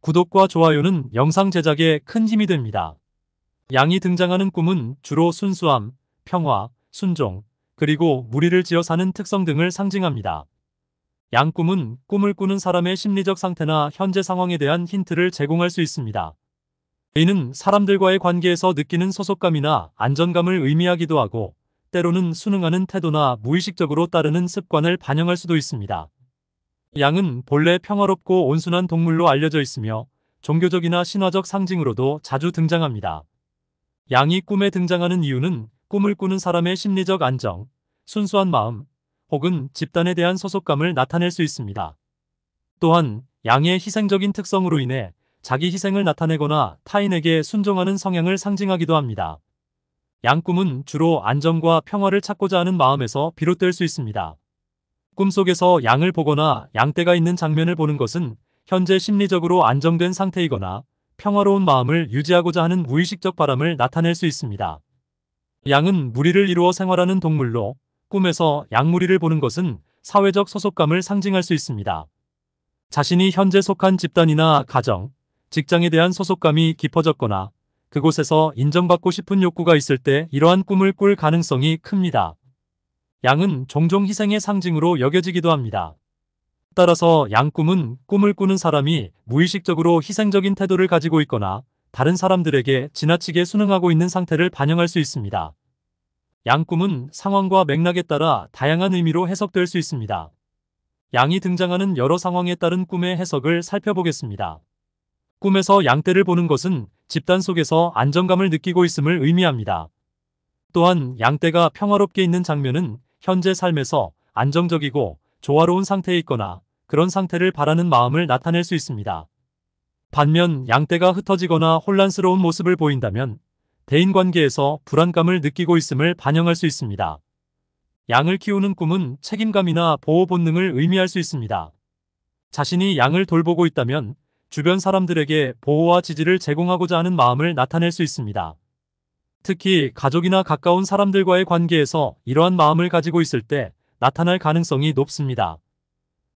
구독과 좋아요는 영상 제작에 큰 힘이 됩니다. 양이 등장하는 꿈은 주로 순수함, 평화, 순종, 그리고 무리를 지어 사는 특성 등을 상징합니다. 양 꿈은 꿈을 꾸는 사람의 심리적 상태나 현재 상황에 대한 힌트를 제공할 수 있습니다. 이는 사람들과의 관계에서 느끼는 소속감이나 안정감을 의미하기도 하고 때로는 순응하는 태도나 무의식적으로 따르는 습관을 반영할 수도 있습니다. 양은 본래 평화롭고 온순한 동물로 알려져 있으며 종교적이나 신화적 상징으로도 자주 등장합니다. 양이 꿈에 등장하는 이유는 꿈을 꾸는 사람의 심리적 안정, 순수한 마음, 혹은 집단에 대한 소속감을 나타낼 수 있습니다. 또한 양의 희생적인 특성으로 인해 자기 희생을 나타내거나 타인에게 순종하는 성향을 상징하기도 합니다. 양꿈은 주로 안정과 평화를 찾고자 하는 마음에서 비롯될 수 있습니다. 꿈속에서 양을 보거나 양떼가 있는 장면을 보는 것은 현재 심리적으로 안정된 상태이거나 평화로운 마음을 유지하고자 하는 무의식적 바람을 나타낼 수 있습니다. 양은 무리를 이루어 생활하는 동물로 꿈에서 양무리를 보는 것은 사회적 소속감을 상징할 수 있습니다. 자신이 현재 속한 집단이나 가정, 직장에 대한 소속감이 깊어졌거나 그곳에서 인정받고 싶은 욕구가 있을 때 이러한 꿈을 꿀 가능성이 큽니다. 양은 종종 희생의 상징으로 여겨지기도 합니다. 따라서 양꿈은 꿈을 꾸는 사람이 무의식적으로 희생적인 태도를 가지고 있거나 다른 사람들에게 지나치게 순응하고 있는 상태를 반영할 수 있습니다. 양꿈은 상황과 맥락에 따라 다양한 의미로 해석될 수 있습니다. 양이 등장하는 여러 상황에 따른 꿈의 해석을 살펴보겠습니다. 꿈에서 양떼를 보는 것은 집단 속에서 안정감을 느끼고 있음을 의미합니다. 또한 양떼가 평화롭게 있는 장면은 현재 삶에서 안정적이고 조화로운 상태에 있거나 그런 상태를 바라는 마음을 나타낼 수 있습니다. 반면 양떼가 흩어지거나 혼란스러운 모습을 보인다면 대인관계에서 불안감을 느끼고 있음을 반영할 수 있습니다. 양을 키우는 꿈은 책임감이나 보호 본능을 의미할 수 있습니다. 자신이 양을 돌보고 있다면 주변 사람들에게 보호와 지지를 제공하고자 하는 마음을 나타낼 수 있습니다. 특히 가족이나 가까운 사람들과의 관계에서 이러한 마음을 가지고 있을 때 나타날 가능성이 높습니다.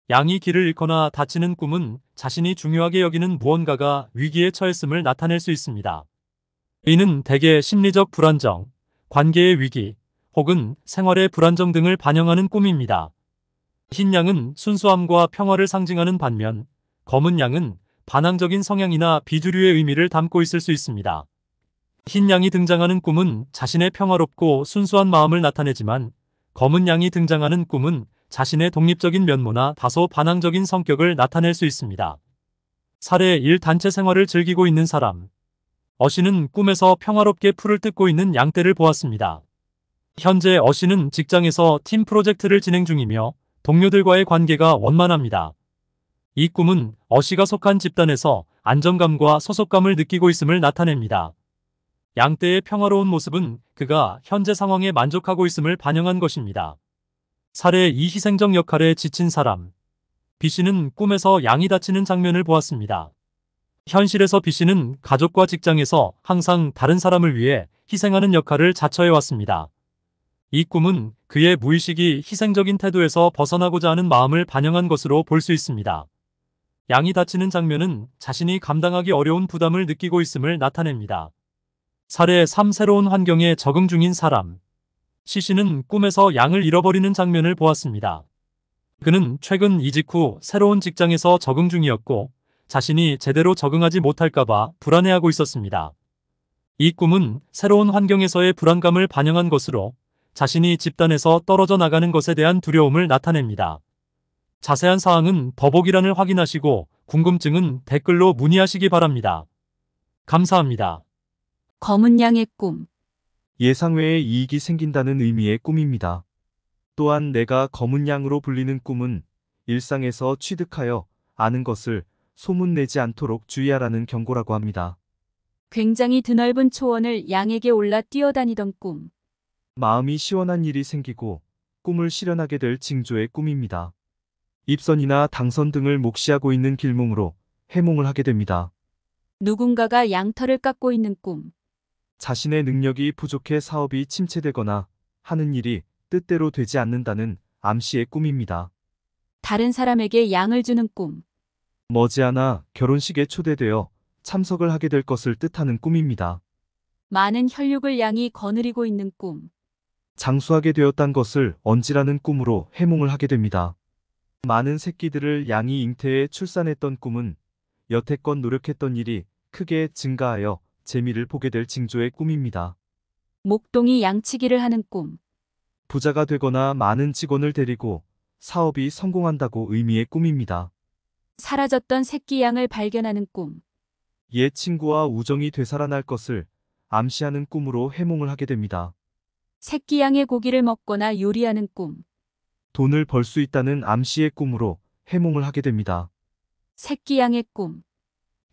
양이 길을 잃거나 다치는 꿈은 자신이 중요하게 여기는 무언가가 위기에 처했음을 나타낼 수 있습니다. 이는 대개 심리적 불안정, 관계의 위기, 혹은 생활의 불안정 등을 반영하는 꿈입니다. 흰 양은 순수함과 평화를 상징하는 반면, 검은 양은 반항적인 성향이나 비주류의 의미를 담고 있을 수 있습니다. 흰 양이 등장하는 꿈은 자신의 평화롭고 순수한 마음을 나타내지만 검은 양이 등장하는 꿈은 자신의 독립적인 면모나 다소 반항적인 성격을 나타낼 수 있습니다. 사례 1 단체 생활을 즐기고 있는 사람 어씨는 꿈에서 평화롭게 풀을 뜯고 있는 양떼를 보았습니다. 현재 어씨는 직장에서 팀 프로젝트를 진행 중이며 동료들과의 관계가 원만합니다. 이 꿈은 어씨가 속한 집단에서 안정감과 소속감을 느끼고 있음을 나타냅니다. 양떼의 평화로운 모습은 그가 현재 상황에 만족하고 있음을 반영한 것입니다. 사례의 이 희생적 역할에 지친 사람 B씨는 꿈에서 양이 다치는 장면을 보았습니다. 현실에서 B씨는 가족과 직장에서 항상 다른 사람을 위해 희생하는 역할을 자처해왔습니다. 이 꿈은 그의 무의식이 희생적인 태도에서 벗어나고자 하는 마음을 반영한 것으로 볼 수 있습니다. 양이 다치는 장면은 자신이 감당하기 어려운 부담을 느끼고 있음을 나타냅니다. 사례 3 새로운 환경에 적응 중인 사람 시신은 꿈에서 양을 잃어버리는 장면을 보았습니다. 그는 최근 이직 후 새로운 직장에서 적응 중이었고 자신이 제대로 적응하지 못할까봐 불안해하고 있었습니다. 이 꿈은 새로운 환경에서의 불안감을 반영한 것으로 자신이 집단에서 떨어져 나가는 것에 대한 두려움을 나타냅니다. 자세한 사항은 더보기란을 확인하시고 궁금증은 댓글로 문의하시기 바랍니다. 감사합니다. 검은 양의 꿈. 예상 외에 이익이 생긴다는 의미의 꿈입니다. 또한 내가 검은 양으로 불리는 꿈은 일상에서 취득하여 아는 것을 소문내지 않도록 주의하라는 경고라고 합니다. 굉장히 드넓은 초원을 양에게 올라 뛰어다니던 꿈. 마음이 시원한 일이 생기고 꿈을 실현하게 될 징조의 꿈입니다. 입선이나 당선 등을 몫시하고 있는 길몽으로 해몽을 하게 됩니다. 누군가가 양털을 깎고 있는 꿈. 자신의 능력이 부족해 사업이 침체되거나 하는 일이 뜻대로 되지 않는다는 암시의 꿈입니다. 다른 사람에게 양을 주는 꿈. 머지않아 결혼식에 초대되어 참석을 하게 될 것을 뜻하는 꿈입니다. 많은 혈육을 양이 거느리고 있는 꿈. 장수하게 되었단 것을 언지라는 꿈으로 해몽을 하게 됩니다. 많은 새끼들을 양이 잉태해 출산했던 꿈은 여태껏 노력했던 일이 크게 증가하여 재미를 보게 될 징조의 꿈입니다. 목동이 양치기를 하는 꿈. 부자가 되거나 많은 직원을 데리고 사업이 성공한다고 의미의 꿈입니다. 사라졌던 새끼 양을 발견하는 꿈. 옛 친구와 우정이 되살아날 것을 암시하는 꿈으로 해몽을 하게 됩니다. 새끼 양의 고기를 먹거나 요리하는 꿈. 돈을 벌 수 있다는 암시의 꿈으로 해몽을 하게 됩니다. 새끼 양의 꿈.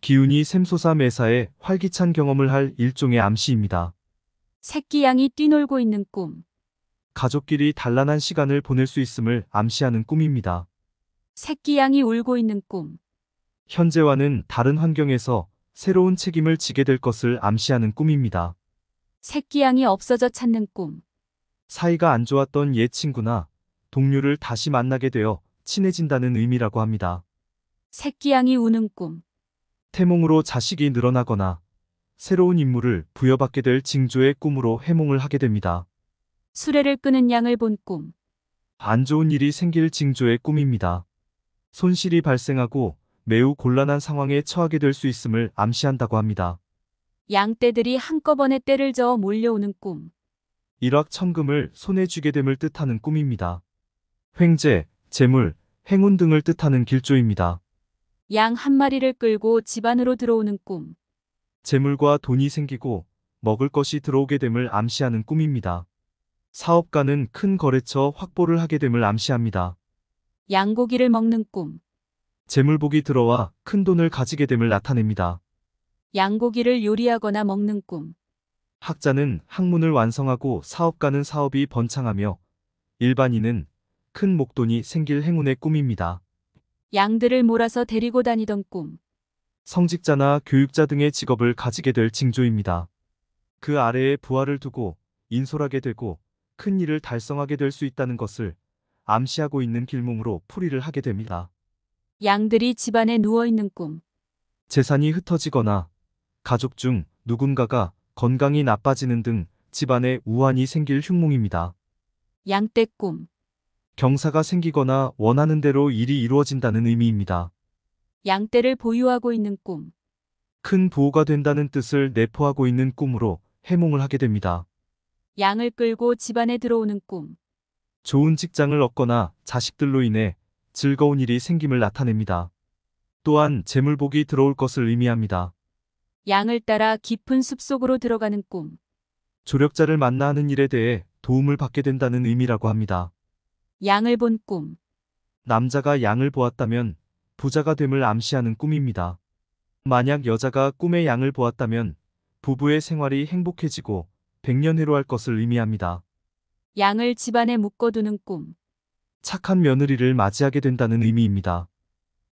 기운이 샘솟아 매사에 활기찬 경험을 할 일종의 암시입니다. 새끼 양이 뛰놀고 있는 꿈. 가족끼리 단란한 시간을 보낼 수 있음을 암시하는 꿈입니다. 새끼 양이 울고 있는 꿈. 현재와는 다른 환경에서 새로운 책임을 지게 될 것을 암시하는 꿈입니다. 새끼 양이 없어져 찾는 꿈. 사이가 안 좋았던 옛 친구나 동료를 다시 만나게 되어 친해진다는 의미라고 합니다. 새끼 양이 우는 꿈. 태몽으로 자식이 늘어나거나 새로운 임무를 부여받게 될 징조의 꿈으로 해몽을 하게 됩니다. 수레를 끄는 양을 본 꿈. 안 좋은 일이 생길 징조의 꿈입니다. 손실이 발생하고 매우 곤란한 상황에 처하게 될 수 있음을 암시한다고 합니다. 양떼들이 한꺼번에 떼를 저어 몰려오는 꿈. 일확천금을 손에 쥐게 됨을 뜻하는 꿈입니다. 횡재, 재물, 행운 등을 뜻하는 길조입니다. 양한 마리를 끌고 집 안으로 들어오는 꿈. 재물과 돈이 생기고 먹을 것이 들어오게 됨을 암시하는 꿈입니다. 사업가는 큰 거래처 확보를 하게 됨을 암시합니다. 양고기를 먹는 꿈. 재물복이 들어와 큰 돈을 가지게 됨을 나타냅니다. 양고기를 요리하거나 먹는 꿈. 학자는 학문을 완성하고 사업가는 사업이 번창하며 일반인은 큰 목돈이 생길 행운의 꿈입니다. 양들을 몰아서 데리고 다니던 꿈. 성직자나 교육자 등의 직업을 가지게 될 징조입니다. 그 아래에 부하를 두고 인솔하게 되고 큰 일을 달성하게 될 수 있다는 것을 암시하고 있는 길몽으로 풀이를 하게 됩니다. 양들이 집안에 누워있는 꿈. 재산이 흩어지거나 가족 중 누군가가 건강이 나빠지는 등 집안에 우환이 생길 흉몽입니다. 양떼 꿈. 경사가 생기거나 원하는 대로 일이 이루어진다는 의미입니다. 양떼를 보유하고 있는 꿈. 큰보호가 된다는 뜻을 내포하고 있는 꿈으로 해몽을 하게 됩니다. 양을 끌고 집안에 들어오는 꿈. 좋은 직장을 얻거나 자식들로 인해 즐거운 일이 생김을 나타냅니다. 또한 재물복이 들어올 것을 의미합니다. 양을 따라 깊은 숲속으로 들어가는 꿈. 조력자를 만나 는 일에 대해 도움을 받게 된다는 의미라고 합니다. 양을 본 꿈. 남자가 양을 보았다면 부자가 됨을 암시하는 꿈입니다. 만약 여자가 꿈의 양을 보았다면 부부의 생활이 행복해지고 백년해로할 것을 의미합니다. 양을 집안에 묶어두는 꿈. 착한 며느리를 맞이하게 된다는 의미입니다.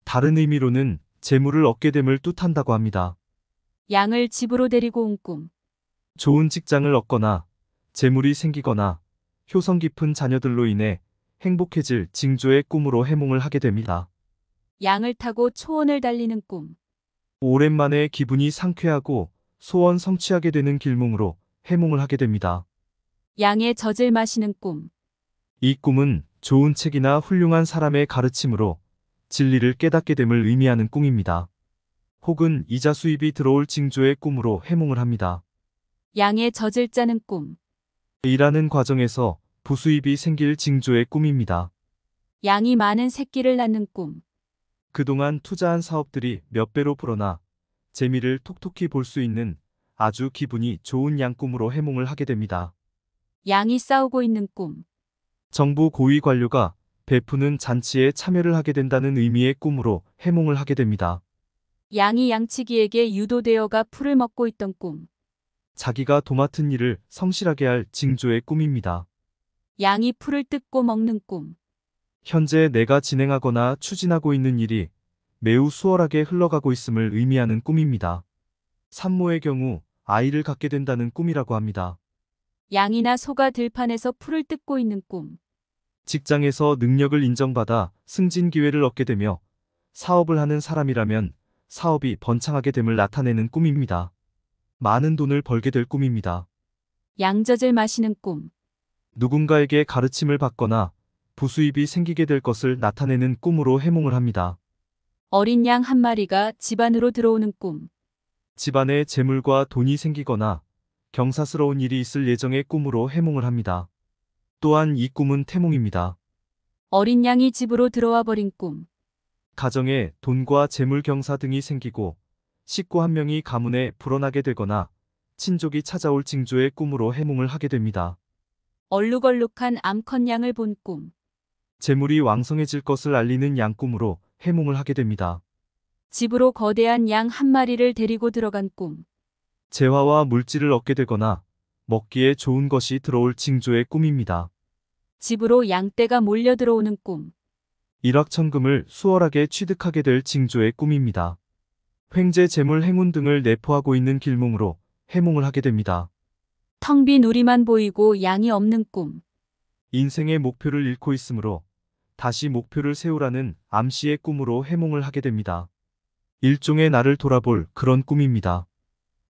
다른 의미로는 재물을 얻게 됨을 뜻한다고 합니다. 양을 집으로 데리고 온 꿈. 좋은 직장을 얻거나 재물이 생기거나 효성 깊은 자녀들로 인해 행복해질 징조의 꿈으로 해몽을 하게 됩니다. 양을 타고 초원을 달리는 꿈. 오랜만에 기분이 상쾌하고 소원 성취하게 되는 길몽으로 해몽을 하게 됩니다. 양의 젖을 마시는 꿈. 이 꿈은 좋은 책이나 훌륭한 사람의 가르침으로 진리를 깨닫게 됨을 의미하는 꿈입니다. 혹은 이자 수입이 들어올 징조의 꿈으로 해몽을 합니다. 양의 젖을 짜는 꿈. 일하는 과정에서 부수입이 생길 징조의 꿈입니다. 양이 많은 새끼를 낳는 꿈. 그동안 투자한 사업들이 몇 배로 불어나 재미를 톡톡히 볼 수 있는 아주 기분이 좋은 양꿈으로 해몽을 하게 됩니다. 양이 싸우고 있는 꿈. 정부 고위 관료가 베푸는 잔치에 참여를 하게 된다는 의미의 꿈으로 해몽을 하게 됩니다. 양이 양치기에게 유도되어가 풀을 먹고 있던 꿈. 자기가 도맡은 일을 성실하게 할 징조의 꿈입니다. 양이 풀을 뜯고 먹는 꿈. 현재 내가 진행하거나 추진하고 있는 일이 매우 수월하게 흘러가고 있음을 의미하는 꿈입니다. 산모의 경우 아이를 갖게 된다는 꿈이라고 합니다. 양이나 소가 들판에서 풀을 뜯고 있는 꿈. 직장에서 능력을 인정받아 승진 기회를 얻게 되며 사업을 하는 사람이라면 사업이 번창하게 됨을 나타내는 꿈입니다. 많은 돈을 벌게 될 꿈입니다. 양젖을 마시는 꿈. 누군가에게 가르침을 받거나 부수입이 생기게 될 것을 나타내는 꿈으로 해몽을 합니다. 어린 양 한 마리가 집안으로 들어오는 꿈. 집안에 재물과 돈이 생기거나 경사스러운 일이 있을 예정의 꿈으로 해몽을 합니다. 또한 이 꿈은 태몽입니다. 어린 양이 집으로 들어와 버린 꿈. 가정에 돈과 재물 경사 등이 생기고 식구 한 명이 가문에 불어나게 되거나 친족이 찾아올 징조의 꿈으로 해몽을 하게 됩니다. 얼룩얼룩한 암컷양을 본 꿈. 재물이 왕성해질 것을 알리는 양꿈으로 해몽을 하게 됩니다. 집으로 거대한 양 한 마리를 데리고 들어간 꿈. 재화와 물질을 얻게 되거나 먹기에 좋은 것이 들어올 징조의 꿈입니다. 집으로 양떼가 몰려 들어오는 꿈. 일확천금을 수월하게 취득하게 될 징조의 꿈입니다. 횡재 재물 행운 등을 내포하고 있는 길몽으로 해몽을 하게 됩니다. 텅빈 우리만 보이고 양이 없는 꿈. 인생의 목표를 잃고 있으므로 다시 목표를 세우라는 암시의 꿈으로 해몽을 하게 됩니다. 일종의 나를 돌아볼 그런 꿈입니다.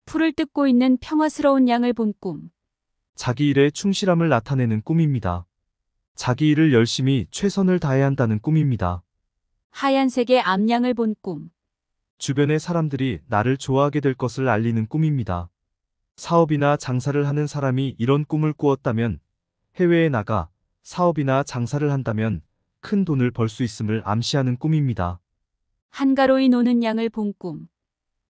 풀을 뜯고 있는 평화스러운 양을 본 꿈. 자기 일에 충실함을 나타내는 꿈입니다. 자기 일을 열심히 최선을 다해야 한다는 꿈입니다. 하얀색의 암양을 본 꿈. 주변의 사람들이 나를 좋아하게 될 것을 알리는 꿈입니다. 사업이나 장사를 하는 사람이 이런 꿈을 꾸었다면 해외에 나가 사업이나 장사를 한다면 큰 돈을 벌 수 있음을 암시하는 꿈입니다. 한가로이 노는 양을 본 꿈.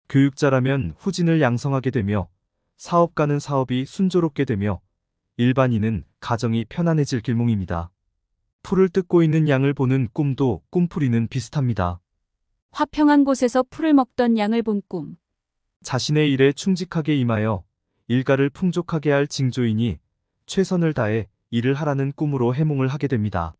교육자라면 후진을 양성하게 되며 사업가는 사업이 순조롭게 되며 일반인은 가정이 편안해질 길몽입니다. 풀을 뜯고 있는 양을 보는 꿈도 꿈풀이는 비슷합니다. 화평한 곳에서 풀을 먹던 양을 본 꿈. 자신의 일에 충직하게 임하여 일가를 풍족하게 할 징조이니 최선을 다해 일을 하라는 꿈으로 해몽을 하게 됩니다.